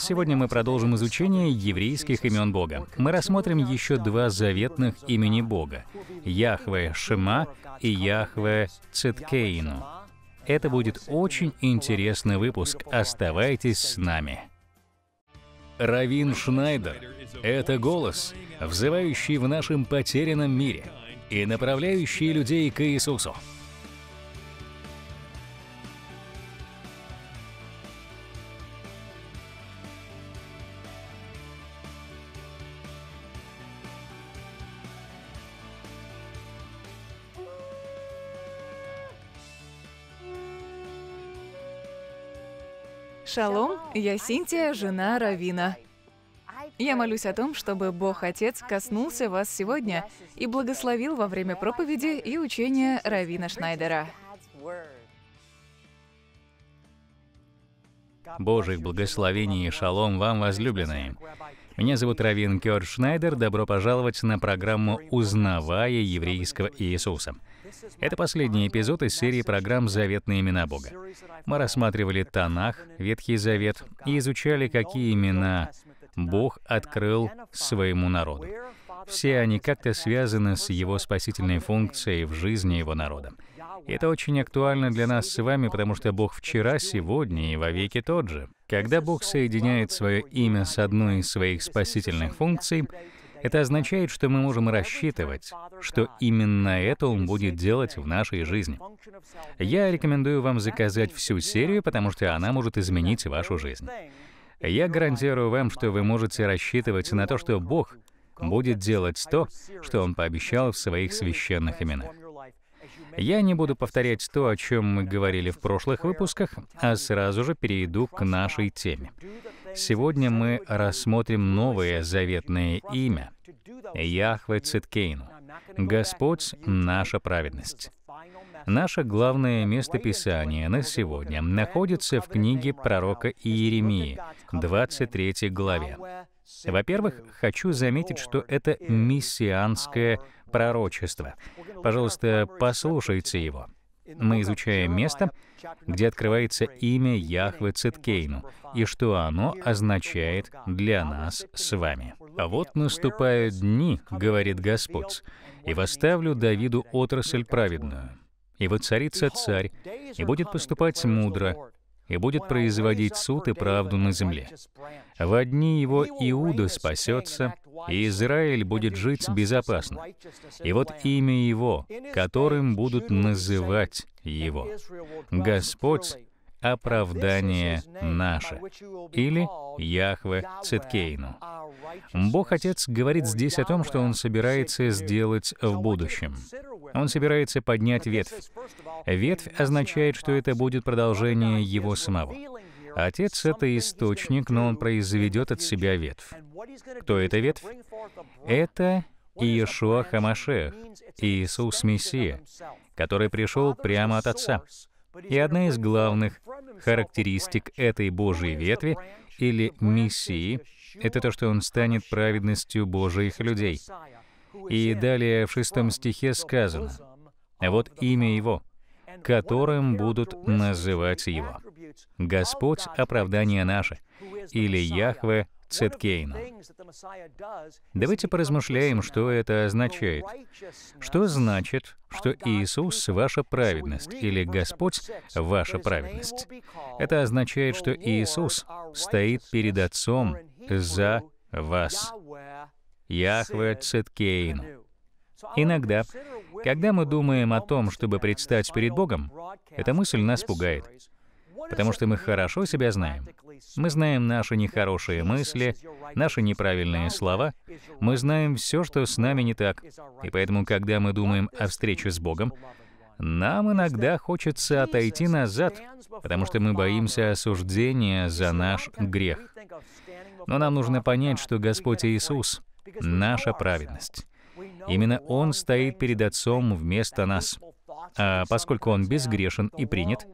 Сегодня мы продолжим изучение еврейских имен Бога. Мы рассмотрим еще два заветных имени Бога — Яхве Шима и Яхве Циткейну. Это будет очень интересный выпуск. Оставайтесь с нами. Равин Шнайдер — это голос, взывающий в нашем потерянном мире и направляющий людей к Иисусу. Шалом, я Синтия, жена Равина. Я молюсь о том, чтобы Бог Отец коснулся вас сегодня и благословил во время проповеди и учения Равина Шнайдера. Божьих благословений и шалом вам, возлюбленные. Меня зовут Равин Кёрт Шнайдер. Добро пожаловать на программу «Узнавая еврейского Иисуса». Это последний эпизод из серии программ «Заветные имена Бога». Мы рассматривали Танах, Ветхий Завет, и изучали, какие имена Бог открыл своему народу. Все они как-то связаны с его спасительной функцией в жизни его народа. Это очень актуально для нас с вами, потому что Бог вчера, сегодня и вовеки тот же. Когда Бог соединяет свое имя с одной из своих спасительных функций, это означает, что мы можем рассчитывать, что именно это Он будет делать в нашей жизни. Я рекомендую вам заказать всю серию, потому что она может изменить вашу жизнь. Я гарантирую вам, что вы можете рассчитывать на то, что Бог будет делать то, что Он пообещал в своих священных именах. Я не буду повторять то, о чем мы говорили в прошлых выпусках, а сразу же перейду к нашей теме. Сегодня мы рассмотрим новое заветное имя — Яхве Циткейну. Господь — наша праведность. Наше главное местописание на сегодня находится в книге пророка Иеремии, 23 главе. Во-первых, хочу заметить, что это мессианское пророчество. Пожалуйста, послушайте его мы изучаем место, где открывается имя Яхве Циткейну и что оно означает для нас с вами. «А вот наступают дни, — говорит Господь, — и восставлю Давиду отрасль праведную, и воцарится царь, и будет поступать мудро, и будет производить суд и правду на земле. В одни его Иуда спасется, и Израиль будет жить безопасно. И вот имя его, которым будут называть его. Господь оправдание наше, или Яхве Циткейну. Бог-Отец говорит здесь о том, что Он собирается сделать в будущем. Он собирается поднять ветвь. Ветвь означает, что это будет продолжение Его самого. Отец — это источник, но Он произведет от себя ветвь. Кто эта ветвь? Это Иешуа Хамашех, Иисус Мессия, который пришел прямо от Отца. И одна из главных характеристик этой Божьей ветви или Мессии — это то, что он станет праведностью Божьих людей. И далее в шестом стихе сказано, вот имя его, которым будут называть его. Господь — оправдание наше, или Яхве Сет Кейна. Давайте поразмышляем, что это означает. Что значит, что Иисус — ваша праведность или Господь — ваша праведность? Это означает, что Иисус стоит перед Отцом за вас. Яхве Циткейн. Иногда, когда мы думаем о том, чтобы предстать перед Богом, эта мысль нас пугает потому что мы хорошо себя знаем. Мы знаем наши нехорошие мысли, наши неправильные слова, мы знаем все, что с нами не так. И поэтому, когда мы думаем о встрече с Богом, нам иногда хочется отойти назад, потому что мы боимся осуждения за наш грех. Но нам нужно понять, что Господь Иисус — наша праведность. Именно Он стоит перед Отцом вместо нас. А поскольку он безгрешен и принят,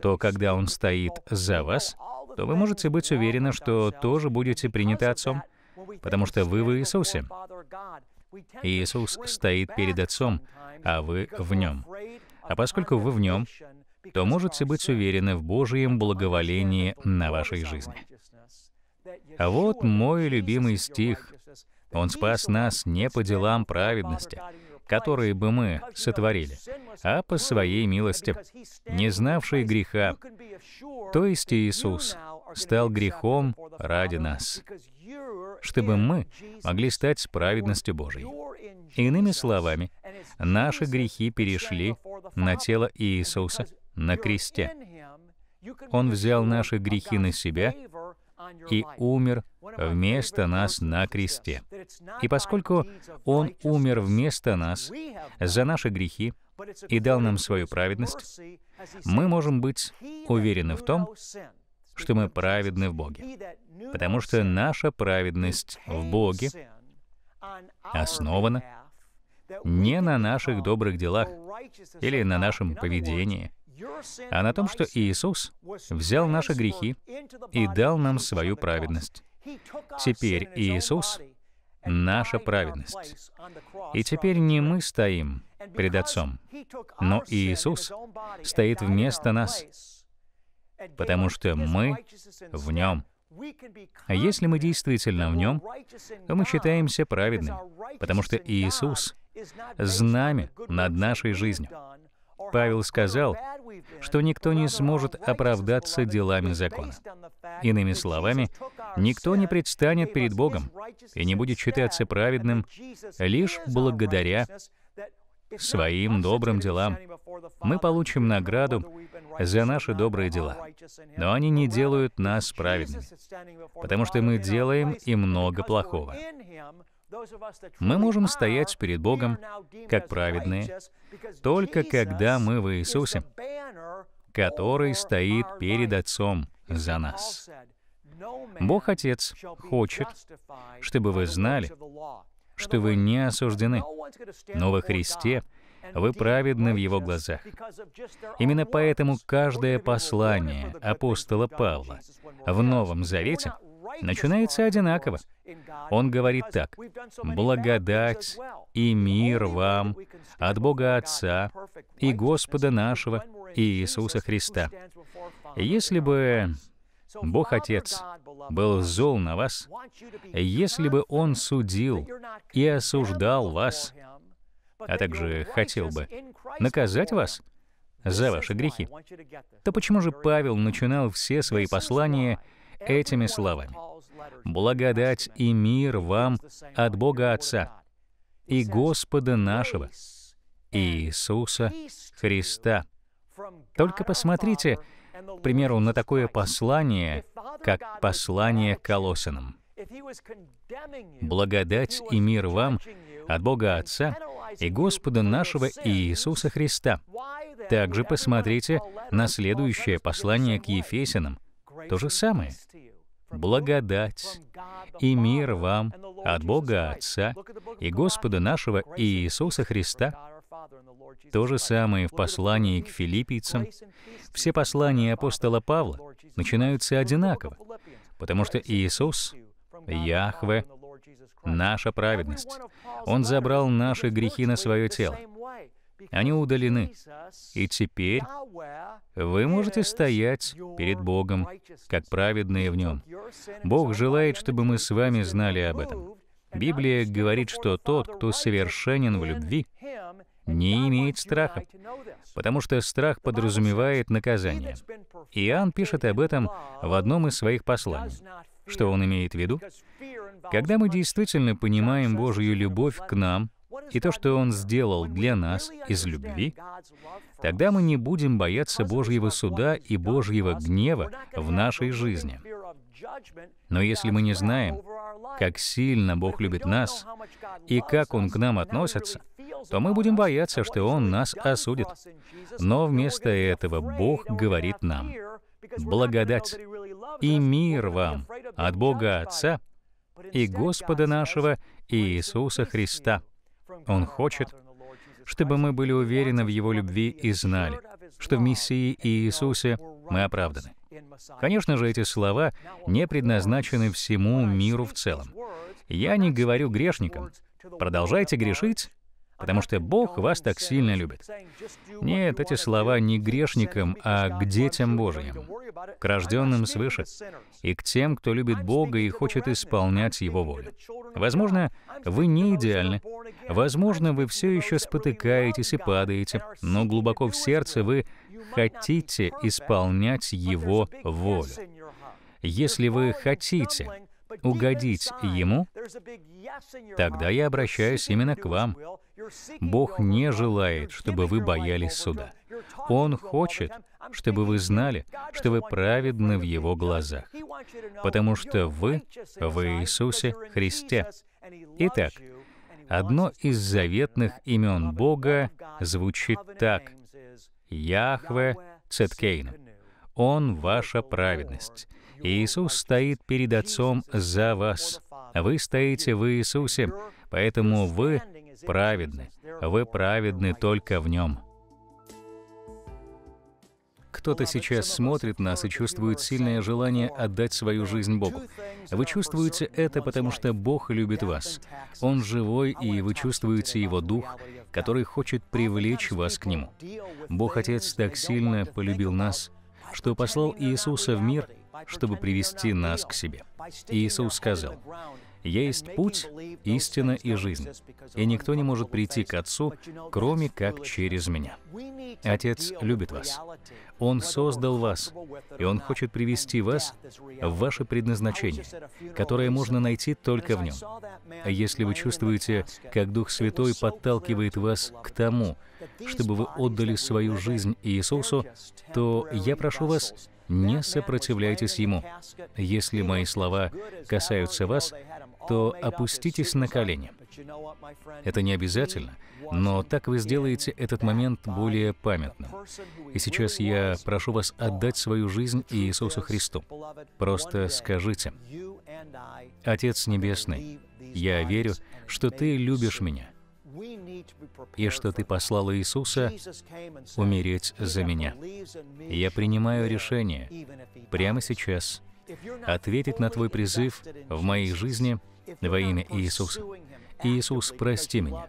то когда он стоит за вас, то вы можете быть уверены, что тоже будете приняты Отцом, потому что вы в Иисусе. Иисус стоит перед Отцом, а вы в Нем. А поскольку вы в Нем, то можете быть уверены в Божьем благоволении на вашей жизни. А вот мой любимый стих. Он спас нас не по делам праведности, которые бы мы сотворили, а по своей милости, не знавший греха, то есть Иисус, стал грехом ради нас, чтобы мы могли стать праведностью Божией. Иными словами, наши грехи перешли на тело Иисуса на кресте. Он взял наши грехи на себя и умер вместо нас на кресте. И поскольку Он умер вместо нас за наши грехи и дал нам свою праведность, мы можем быть уверены в том, что мы праведны в Боге, потому что наша праведность в Боге основана не на наших добрых делах или на нашем поведении, а на том, что Иисус взял наши грехи и дал нам свою праведность. Теперь Иисус — наша праведность. И теперь не мы стоим пред Отцом, но Иисус стоит вместо нас, потому что мы в Нем. А если мы действительно в Нем, то мы считаемся праведными, потому что Иисус — знамя над нашей жизнью. Павел сказал, что никто не сможет оправдаться делами закона. Иными словами, никто не предстанет перед Богом и не будет считаться праведным лишь благодаря своим добрым делам. Мы получим награду за наши добрые дела, но они не делают нас праведными, потому что мы делаем и много плохого. Мы можем стоять перед Богом как праведные, только когда мы в Иисусе, который стоит перед Отцом за нас. Бог Отец хочет, чтобы вы знали, что вы не осуждены, но во Христе вы праведны в Его глазах. Именно поэтому каждое послание апостола Павла в Новом Завете — начинается одинаково. Он говорит так, «Благодать и мир вам от Бога Отца и Господа нашего Иисуса Христа». Если бы Бог Отец был зол на вас, если бы Он судил и осуждал вас, а также хотел бы наказать вас за ваши грехи, то почему же Павел начинал все свои послания этими словами. «Благодать и мир вам от Бога Отца и Господа нашего, Иисуса Христа». Только посмотрите, к примеру, на такое послание, как послание к Колоссянам. «Благодать и мир вам от Бога Отца и Господа нашего Иисуса Христа». Также посмотрите на следующее послание к Ефесянам, то же самое. Благодать и мир вам от Бога Отца и Господа нашего Иисуса Христа. То же самое в послании к филиппийцам. Все послания апостола Павла начинаются одинаково, потому что Иисус, Яхве, наша праведность. Он забрал наши грехи на свое тело. Они удалены. И теперь вы можете стоять перед Богом, как праведные в Нем. Бог желает, чтобы мы с вами знали об этом. Библия говорит, что тот, кто совершенен в любви, не имеет страха, потому что страх подразумевает наказание. Иоанн пишет об этом в одном из своих посланий. Что он имеет в виду? Когда мы действительно понимаем Божью любовь к нам, и то, что Он сделал для нас из любви, тогда мы не будем бояться Божьего суда и Божьего гнева в нашей жизни. Но если мы не знаем, как сильно Бог любит нас и как Он к нам относится, то мы будем бояться, что Он нас осудит. Но вместо этого Бог говорит нам, «Благодать и мир вам от Бога Отца и Господа нашего Иисуса Христа». Он хочет, чтобы мы были уверены в Его любви и знали, что в Мессии и Иисусе мы оправданы. Конечно же, эти слова не предназначены всему миру в целом. Я не говорю грешникам, продолжайте грешить, потому что Бог вас так сильно любит. Нет, эти слова не грешникам, а к детям Божьим, к рожденным свыше, и к тем, кто любит Бога и хочет исполнять Его волю. Возможно, вы не идеальны, возможно, вы все еще спотыкаетесь и падаете, но глубоко в сердце вы хотите исполнять Его волю. Если вы хотите угодить Ему, тогда я обращаюсь именно к вам. Бог не желает, чтобы вы боялись суда. Он хочет, чтобы вы знали, что вы праведны в Его глазах, потому что вы в Иисусе Христе. Итак, одно из заветных имен Бога звучит так. Яхве Цеткейн. Он ваша праведность. Иисус стоит перед Отцом за вас. Вы стоите в Иисусе, поэтому вы праведны. Вы праведны только в Нем. Кто-то сейчас смотрит нас и чувствует сильное желание отдать свою жизнь Богу. Вы чувствуете это, потому что Бог любит вас. Он живой, и вы чувствуете Его Дух, который хочет привлечь вас к Нему. Бог Отец так сильно полюбил нас, что послал Иисуса в мир, чтобы привести нас к себе. Иисус сказал, «Я есть путь, истина и жизнь, и никто не может прийти к Отцу, кроме как через Меня». Отец любит вас. Он создал вас, и Он хочет привести вас в ваше предназначение, которое можно найти только в Нем. Если вы чувствуете, как Дух Святой подталкивает вас к тому, чтобы вы отдали свою жизнь Иисусу, то я прошу вас не сопротивляйтесь ему. Если мои слова касаются вас, то опуститесь на колени. Это не обязательно, но так вы сделаете этот момент более памятным. И сейчас я прошу вас отдать свою жизнь Иисусу Христу. Просто скажите, «Отец Небесный, я верю, что Ты любишь меня» и что Ты послал Иисуса умереть за меня. Я принимаю решение прямо сейчас ответить на Твой призыв в моей жизни во имя Иисуса. Иисус, прости меня.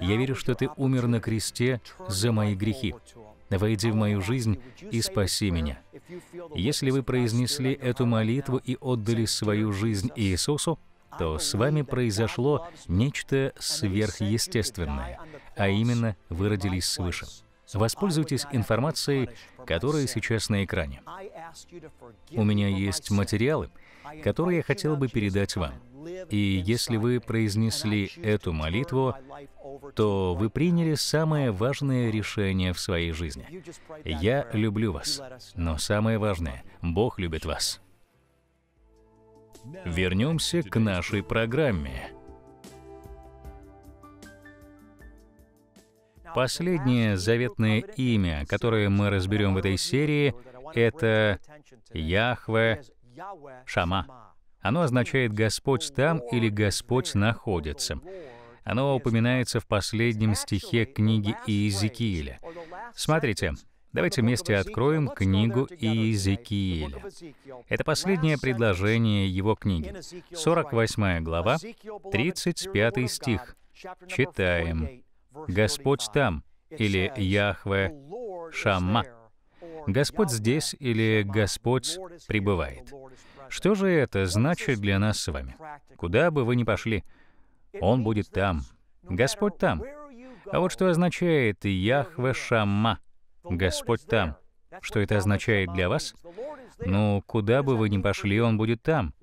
Я верю, что Ты умер на кресте за мои грехи. Войди в мою жизнь и спаси меня. Если вы произнесли эту молитву и отдали свою жизнь Иисусу, то с вами произошло нечто сверхъестественное, а именно вы родились свыше. Воспользуйтесь информацией, которая сейчас на экране. У меня есть материалы, которые я хотел бы передать вам. И если вы произнесли эту молитву, то вы приняли самое важное решение в своей жизни. Я люблю вас, но самое важное — Бог любит вас. Вернемся к нашей программе. Последнее заветное имя, которое мы разберем в этой серии, это Яхве Шама. Оно означает «Господь там» или «Господь находится». Оно упоминается в последнем стихе книги Иезекииля. Смотрите, Давайте вместе откроем книгу Иезекииля. Это последнее предложение его книги. 48 глава, 35 стих. Читаем. «Господь там» или «Яхве Шамма». «Господь здесь» или «Господь пребывает». Что же это значит для нас с вами? Куда бы вы ни пошли, Он будет там. Господь там. А вот что означает «Яхве Шамма» Господь там. Что это означает для вас? Ну, куда бы вы ни пошли, Он будет там.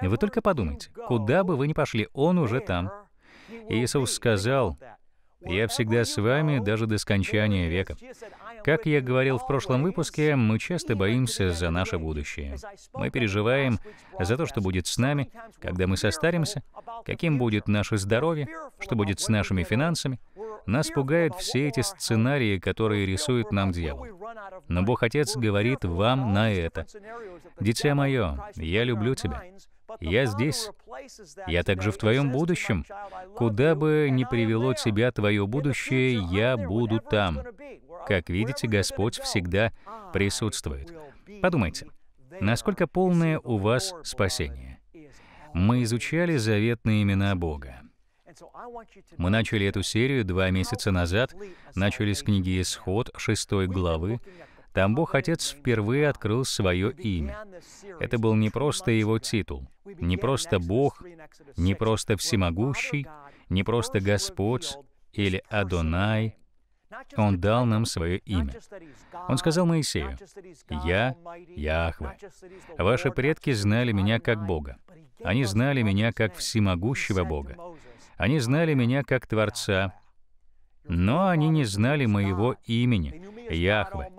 Вы только подумайте, куда бы вы ни пошли, Он уже там. Иисус сказал, «Я всегда с вами даже до скончания века». Как я говорил в прошлом выпуске, мы часто боимся за наше будущее. Мы переживаем за то, что будет с нами, когда мы состаримся, каким будет наше здоровье, что будет с нашими финансами — нас пугают все эти сценарии, которые рисует нам дьявол. Но Бог Отец говорит вам на это. «Дитя мое, я люблю тебя. Я здесь. Я также в твоем будущем. Куда бы ни привело тебя твое будущее, я буду там». Как видите, Господь всегда присутствует. Подумайте, насколько полное у вас спасение. Мы изучали заветные имена Бога. Мы начали эту серию два месяца назад, начали с книги «Исход» шестой главы. Там Бог Отец впервые открыл свое имя. Это был не просто его титул, не просто Бог, не просто Всемогущий, не просто Господь или Адонай. Он дал нам свое имя. Он сказал Моисею, «Я Яхве. Ваши предки знали меня как Бога. Они знали меня как всемогущего Бога. Они знали меня как Творца, но они не знали моего имени, Яхве.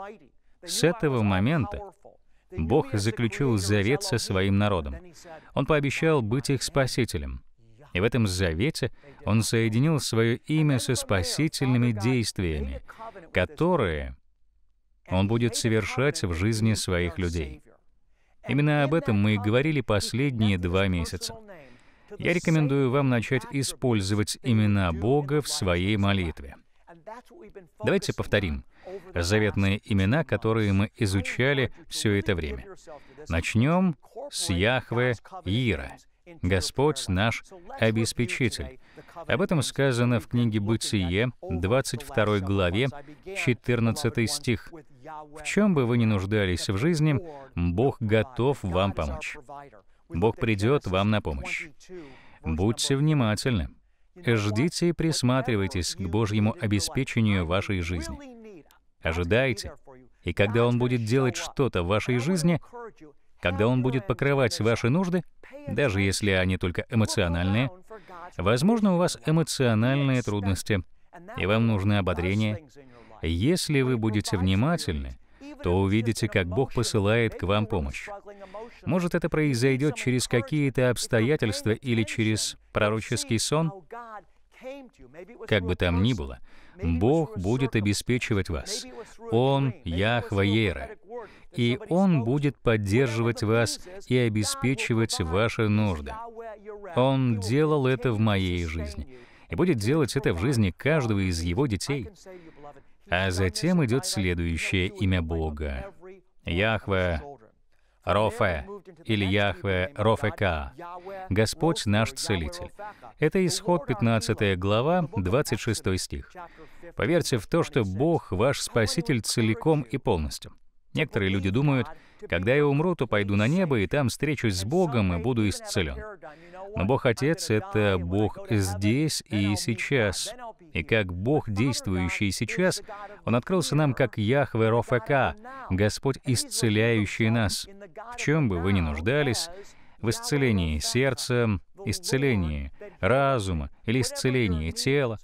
С этого момента Бог заключил завет со своим народом. Он пообещал быть их спасителем. И в этом завете он соединил свое имя со спасительными действиями, которые он будет совершать в жизни своих людей. Именно об этом мы и говорили последние два месяца я рекомендую вам начать использовать имена Бога в своей молитве. Давайте повторим заветные имена, которые мы изучали все это время. Начнем с Яхве Ира. Господь наш обеспечитель. Об этом сказано в книге «Бытие», 22 главе, 14 стих. В чем бы вы ни нуждались в жизни, Бог готов вам помочь. Бог придет вам на помощь. Будьте внимательны. Ждите и присматривайтесь к Божьему обеспечению вашей жизни. Ожидайте. И когда Он будет делать что-то в вашей жизни, когда Он будет покрывать ваши нужды, даже если они только эмоциональные, возможно, у вас эмоциональные трудности, и вам нужны ободрения. Если вы будете внимательны, то увидите, как Бог посылает к вам помощь. Может, это произойдет через какие-то обстоятельства или через пророческий сон? Как бы там ни было, Бог будет обеспечивать вас. Он Яхва Ера. И Он будет поддерживать вас и обеспечивать ваши нужды. Он делал это в моей жизни и будет делать это в жизни каждого из его детей. А затем идет следующее имя Бога. Яхве Рофе или Яхве Рофека, Господь наш Целитель. Это исход 15 глава, 26 стих. Поверьте в то, что Бог ваш Спаситель целиком и полностью. Некоторые люди думают, когда я умру, то пойду на небо, и там встречусь с Богом и буду исцелен. Но Бог Отец — это Бог здесь и сейчас, и как Бог, действующий сейчас, Он открылся нам как Яхве Рофека, Господь, исцеляющий нас. В чем бы вы ни нуждались, в исцелении сердца, исцелении разума или исцелении тела,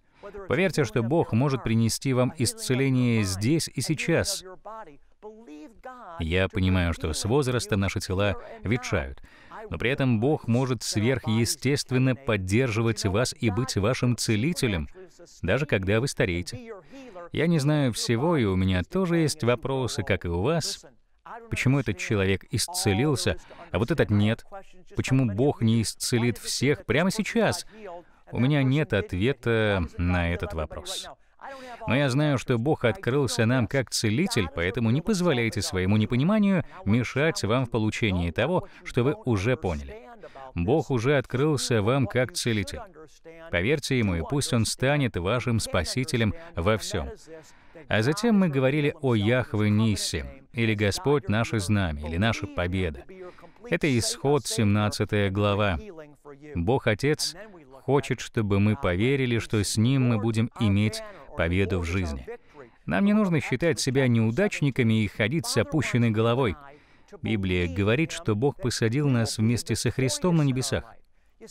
поверьте, что Бог может принести вам исцеление здесь и сейчас. Я понимаю, что с возрастом наши тела ветшают, но при этом Бог может сверхъестественно поддерживать вас и быть вашим целителем — даже когда вы стареете. Я не знаю всего, и у меня тоже есть вопросы, как и у вас. Почему этот человек исцелился, а вот этот нет? Почему Бог не исцелит всех прямо сейчас? У меня нет ответа на этот вопрос. Но я знаю, что Бог открылся нам как целитель, поэтому не позволяйте своему непониманию мешать вам в получении того, что вы уже поняли. Бог уже открылся вам как целитель. Поверьте Ему, и пусть Он станет вашим спасителем во всем. А затем мы говорили о Яхве Ниссе, или Господь наше знамя, или наша победа. Это исход 17 глава. Бог Отец хочет, чтобы мы поверили, что с Ним мы будем иметь победу в жизни. Нам не нужно считать себя неудачниками и ходить с опущенной головой. Библия говорит, что Бог посадил нас вместе со Христом на небесах.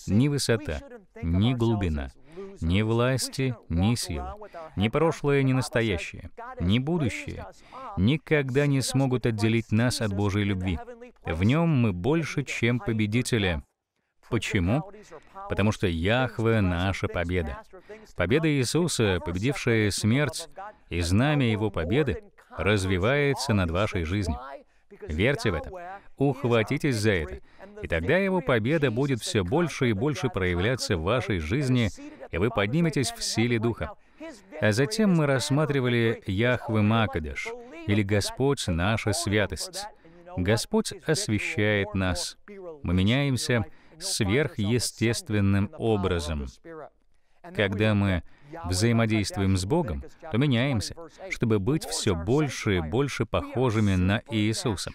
Ни высота, ни глубина, ни власти, ни сил, ни прошлое, ни настоящее, ни будущее никогда не смогут отделить нас от Божьей любви. В нем мы больше, чем победители. Почему? Потому что Яхве — наша победа. Победа Иисуса, победившая смерть, и знамя Его победы развивается над вашей жизнью. Верьте в это. Ухватитесь за это. И тогда Его победа будет все больше и больше проявляться в вашей жизни, и вы подниметесь в силе Духа. А затем мы рассматривали Яхвы Макадеш, или Господь — наша святость. Господь освещает нас. Мы меняемся сверхъестественным образом. Когда мы взаимодействуем с Богом, то меняемся, чтобы быть все больше и больше похожими на Иисуса.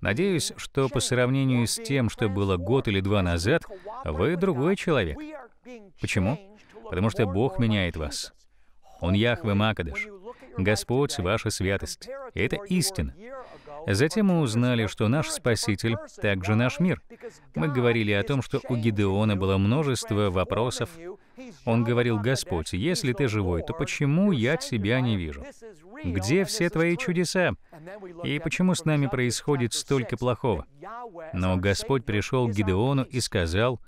Надеюсь, что по сравнению с тем, что было год или два назад, вы другой человек. Почему? Потому что Бог меняет вас. Он Яхве Макадыш. Господь — ваша святость. И это истина. Затем мы узнали, что наш Спаситель — также наш мир. Мы говорили о том, что у Гидеона было множество вопросов, он говорил, «Господь, если ты живой, то почему я тебя не вижу? Где все твои чудеса? И почему с нами происходит столько плохого?» Но Господь пришел к Гидеону и сказал,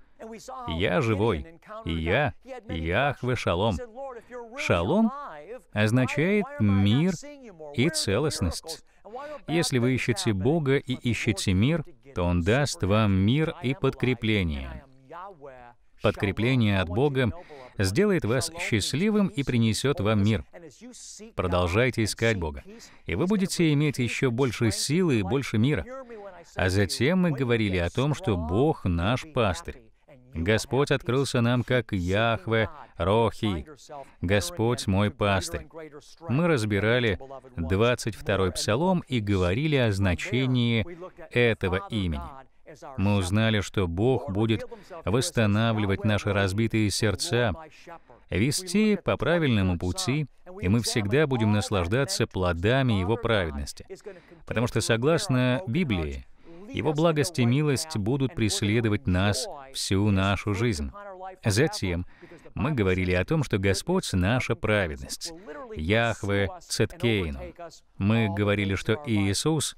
«Я живой, и я, Яхве Шалом». «Шалом» означает «мир» и «целостность». Если вы ищете Бога и ищете мир, то Он даст вам мир и подкрепление подкрепление от Бога сделает вас счастливым и принесет вам мир. Продолжайте искать Бога, и вы будете иметь еще больше силы и больше мира. А затем мы говорили о том, что Бог наш пастырь. Господь открылся нам как Яхве, Рохи, Господь мой пастырь. Мы разбирали 22-й псалом и говорили о значении этого имени. Мы узнали, что Бог будет восстанавливать наши разбитые сердца, вести по правильному пути, и мы всегда будем наслаждаться плодами Его праведности. Потому что, согласно Библии, Его благость и милость будут преследовать нас всю нашу жизнь. Затем мы говорили о том, что Господь — наша праведность. Яхве Цеткейну. Мы говорили, что Иисус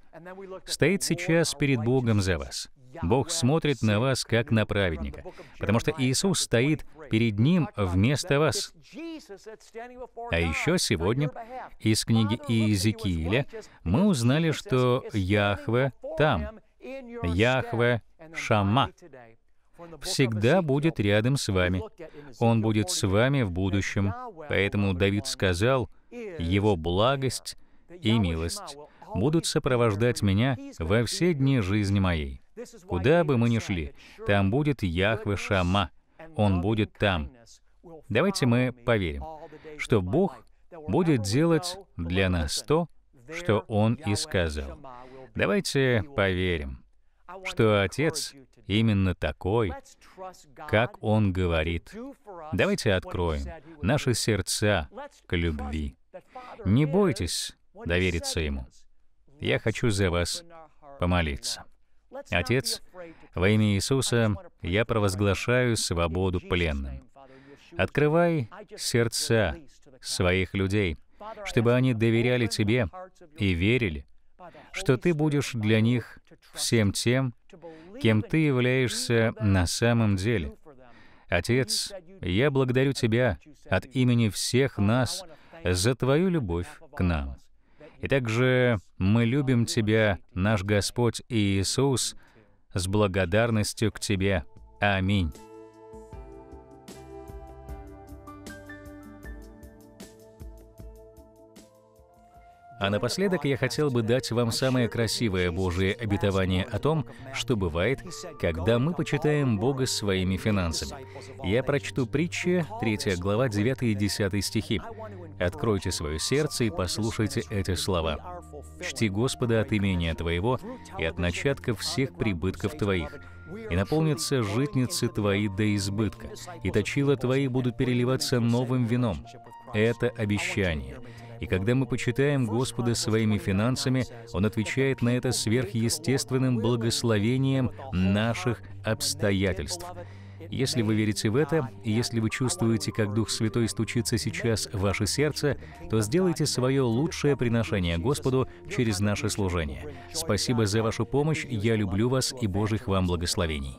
стоит сейчас перед Богом за вас. Бог смотрит на вас как на праведника, потому что Иисус стоит перед Ним вместо вас. А еще сегодня из книги Иезекииля мы узнали, что Яхве там, Яхве Шама всегда будет рядом с вами. Он будет с вами в будущем. Поэтому Давид сказал, «Его благость и милость будут сопровождать меня во все дни жизни моей». Куда бы мы ни шли, там будет Яхве Шама. Он будет там. Давайте мы поверим, что Бог будет делать для нас то, что Он и сказал. Давайте поверим, что Отец именно такой, как Он говорит. Давайте откроем наши сердца к любви. Не бойтесь довериться Ему. Я хочу за вас помолиться. Отец, во имя Иисуса я провозглашаю свободу пленным. Открывай сердца своих людей, чтобы они доверяли Тебе и верили, что Ты будешь для них всем тем, кем Ты являешься на самом деле. Отец, я благодарю Тебя от имени всех нас за Твою любовь к нам. И также мы любим Тебя, наш Господь Иисус, с благодарностью к Тебе. Аминь. А напоследок я хотел бы дать вам самое красивое Божие обетование о том, что бывает, когда мы почитаем Бога своими финансами. Я прочту притчи, 3 глава, 9 и 10 стихи. «Откройте свое сердце и послушайте эти слова. Чти Господа от имения Твоего и от начатка всех прибытков Твоих, и наполнятся житницы Твои до избытка, и точила Твои будут переливаться новым вином». Это обещание — и когда мы почитаем Господа своими финансами, Он отвечает на это сверхъестественным благословением наших обстоятельств. Если вы верите в это, и если вы чувствуете, как Дух Святой стучится сейчас в ваше сердце, то сделайте свое лучшее приношение Господу через наше служение. Спасибо за вашу помощь, я люблю вас и Божьих вам благословений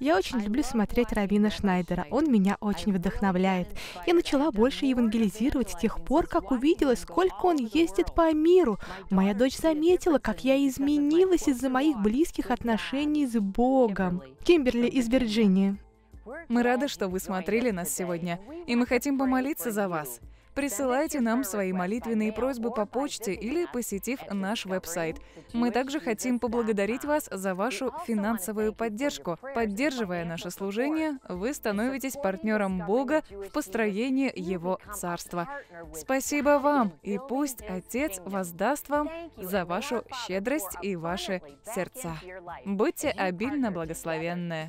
Я очень люблю смотреть Равина Шнайдера. Он меня очень вдохновляет. Я начала больше евангелизировать с тех пор, как увидела, сколько он ездит по миру. Моя дочь заметила, как я изменилась из-за моих близких отношений с Богом. Кимберли из Вирджинии. Мы рады, что вы смотрели нас сегодня, и мы хотим помолиться за вас. Присылайте нам свои молитвенные просьбы по почте или посетив наш веб-сайт. Мы также хотим поблагодарить вас за вашу финансовую поддержку. Поддерживая наше служение, вы становитесь партнером Бога в построении Его Царства. Спасибо вам, и пусть Отец воздаст вам за вашу щедрость и ваши сердца. Будьте обильно благословенны.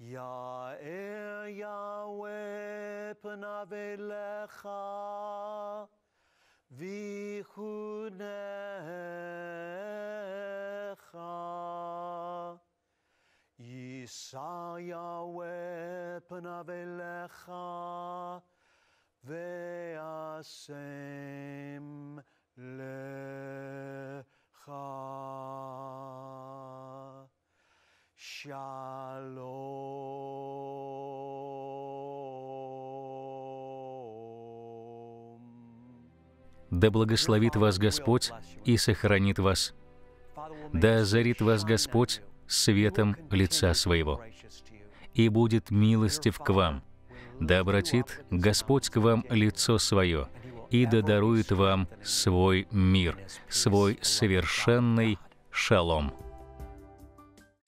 יאר יהוה פניו אליך, ויחונך. יישא יהוה פניו אליך, ואשם לך. שלום. Да благословит вас Господь и сохранит вас. Да озарит вас Господь светом лица своего. И будет милостив к вам. Да обратит Господь к вам лицо свое, и да дарует вам свой мир, свой совершенный шалом.